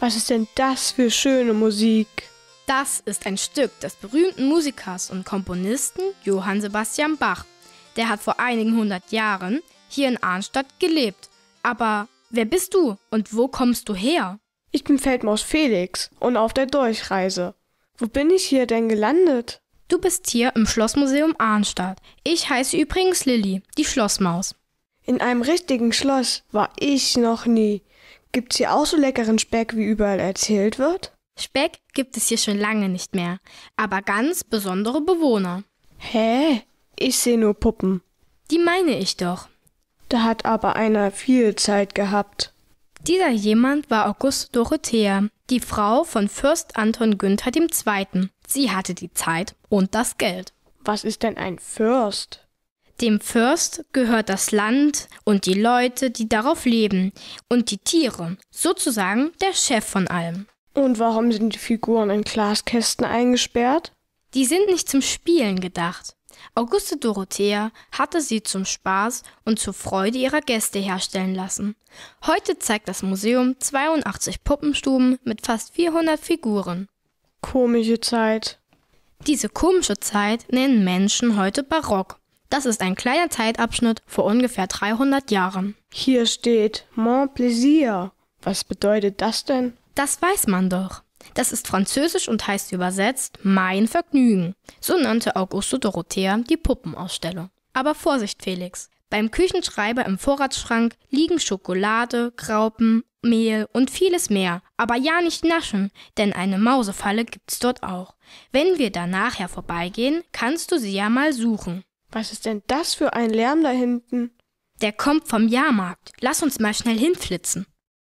Was ist denn das für schöne Musik? Das ist ein Stück des berühmten Musikers und Komponisten Johann Sebastian Bach. Der hat vor einigen hundert Jahren hier in Arnstadt gelebt. Aber wer bist du und wo kommst du her? Ich bin Feldmaus Felix und auf der Durchreise. Wo bin ich hier denn gelandet? Du bist hier im Schlossmuseum Arnstadt. Ich heiße übrigens Lilly, die Schlossmaus. In einem richtigen Schloss war ich noch nie. Gibt es hier auch so leckeren Speck, wie überall erzählt wird? Speck gibt es hier schon lange nicht mehr, aber ganz besondere Bewohner. Hä? Ich sehe nur Puppen. Die meine ich doch. Da hat aber einer viel Zeit gehabt. Dieser jemand war August Dorothea, die Frau von Fürst Anton Günther II. Sie hatte die Zeit und das Geld. Was ist denn ein Fürst? Dem Fürst gehört das Land und die Leute, die darauf leben, und die Tiere, sozusagen der Chef von allem. Und warum sind die Figuren in Glaskästen eingesperrt? Die sind nicht zum Spielen gedacht. Auguste Dorothea hatte sie zum Spaß und zur Freude ihrer Gäste herstellen lassen. Heute zeigt das Museum 82 Puppenstuben mit fast 400 Figuren. Komische Zeit. Diese komische Zeit nennen Menschen heute Barock. Das ist ein kleiner Zeitabschnitt vor ungefähr 300 Jahren. Hier steht Mon Plaisir. Was bedeutet das denn? Das weiß man doch. Das ist französisch und heißt übersetzt mein Vergnügen. So nannte Augusto Dorothea die Puppenausstellung. Aber Vorsicht, Felix. Beim Küchenschreiber im Vorratsschrank liegen Schokolade, Graupen, Mehl und vieles mehr. Aber ja nicht naschen, denn eine Mausefalle gibt's dort auch. Wenn wir da nachher vorbeigehen, kannst du sie ja mal suchen. Was ist denn das für ein Lärm da hinten? Der kommt vom Jahrmarkt. Lass uns mal schnell hinflitzen.